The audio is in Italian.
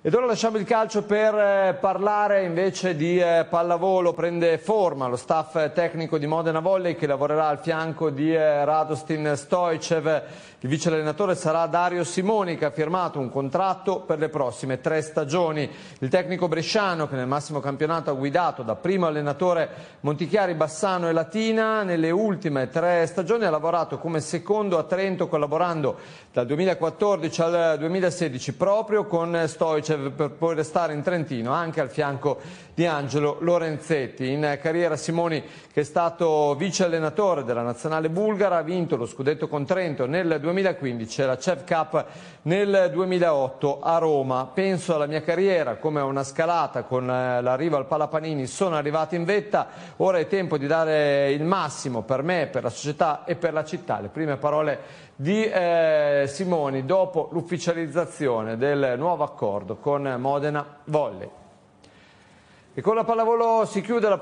Ed ora lasciamo il calcio per eh, parlare invece di eh, pallavolo, prende forma lo staff tecnico di Modena Volley che lavorerà al fianco di eh, Radostin Stoicev, il vice allenatore sarà Dario Simoni che ha firmato un contratto per le prossime tre stagioni, il tecnico bresciano che nel massimo campionato ha guidato da primo allenatore Montichiari, Bassano e Latina, nelle ultime tre stagioni ha lavorato come secondo a Trento collaborando dal 2014 al 2016 proprio con Stoicev Croce per poi restare in Trentino anche al fianco di Angelo Lorenzetti. In carriera Simoni che è stato vice allenatore della nazionale bulgara ha vinto lo scudetto con Trento nel 2015 e la CEF Cup nel 2008 a Roma. Penso alla mia carriera come a una scalata con eh, l'arrivo al Palapanini sono arrivato in vetta, ora è tempo di dare il massimo per me, per la società e per la città. Le prime parole di eh, Simoni dopo l'ufficializzazione del nuovo accordo con Modena volle. E con la pallavolo si chiude la